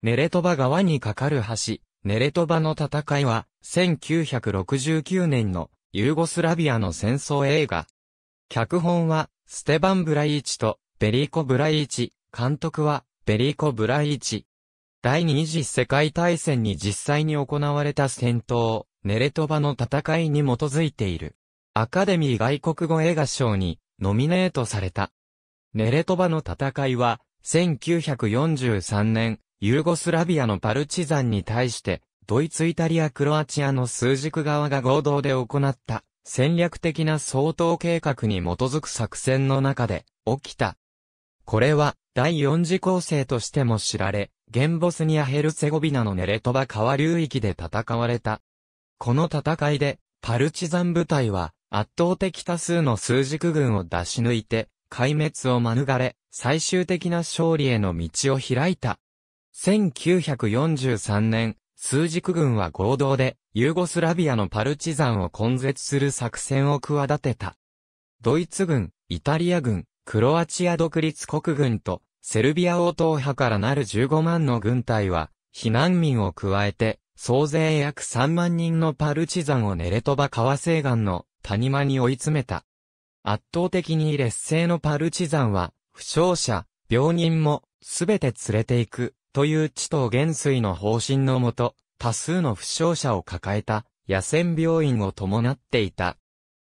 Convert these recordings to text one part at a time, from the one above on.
ネレトバ川に架かる橋、ネレトバの戦いは、1969年のユーゴスラビアの戦争映画。脚本は、ステバン・ブライーチと、ベリーコ・ブライーチ、監督は、ベリーコ・ブライーチ。第二次世界大戦に実際に行われた戦闘、ネレトバの戦いに基づいている。アカデミー外国語映画賞にノミネートされた。ネレトバの戦いは、1943年、ユーゴスラビアのパルチザンに対して、ドイツイタリアクロアチアの数軸側が合同で行った戦略的な相当計画に基づく作戦の中で起きた。これは第四次攻勢としても知られ、ゲンボスニアヘルツェゴビナのネレトバ川流域で戦われた。この戦いで、パルチザン部隊は圧倒的多数の数軸軍を出し抜いて、壊滅を免れ、最終的な勝利への道を開いた。1943年、数軸軍は合同で、ユーゴスラビアのパルチザンを根絶する作戦を企てた。ドイツ軍、イタリア軍、クロアチア独立国軍と、セルビア応答派からなる15万の軍隊は、避難民を加えて、総勢約3万人のパルチザンをネレトバ川西岸の谷間に追い詰めた。圧倒的に劣勢のパルチザンは、負傷者、病人も、すべて連れて行く、という地と元帥の方針のもと、多数の負傷者を抱えた、野戦病院を伴っていた。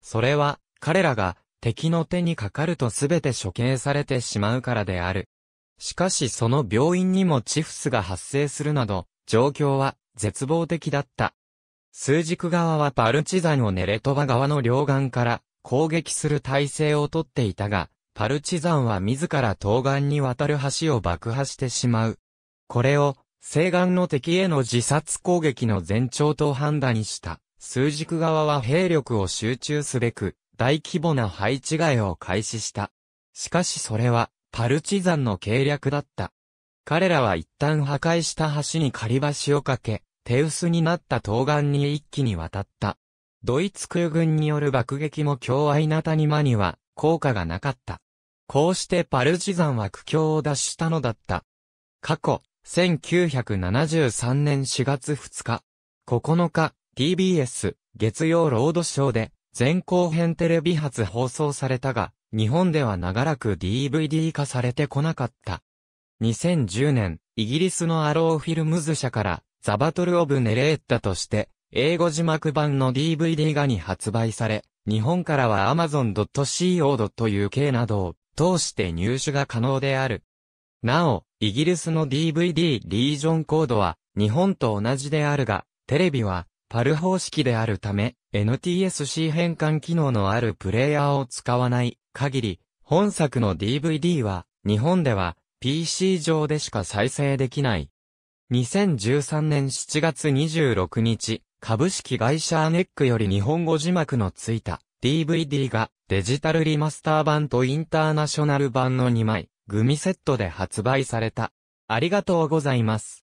それは、彼らが、敵の手にかかると全て処刑されてしまうからである。しかしその病院にもチフスが発生するなど、状況は絶望的だった。数軸側はパルチザンをネレトバ側の両岸から攻撃する体制をとっていたが、パルチザンは自ら東岸に渡る橋を爆破してしまう。これを、西岸の敵への自殺攻撃の前兆と判断した。枢軸側は兵力を集中すべく、大規模な配置替えを開始した。しかしそれは、パルチザンの計略だった。彼らは一旦破壊した橋に仮橋をかけ、手薄になった東岸に一気に渡った。ドイツ空軍による爆撃も強愛なニ間には効果がなかった。こうしてパルチザンは苦境を脱したのだった。過去、1973年4月2日、9日、TBS、月曜ロードショーで、前後編テレビ初放送されたが、日本では長らく DVD 化されてこなかった。2010年、イギリスのアローフィルムズ社から、ザバトルオブネレーッタとして、英語字幕版の DVD 画に発売され、日本からは amazon.co.uk などを通して入手が可能である。なお、イギリスの DVD リージョンコードは日本と同じであるが、テレビはパル方式であるため、NTSC 変換機能のあるプレイヤーを使わない限り、本作の DVD は日本では PC 上でしか再生できない。2013年7月26日、株式会社アネックより日本語字幕のついた DVD がデジタルリマスター版とインターナショナル版の2枚、グミセットで発売された。ありがとうございます。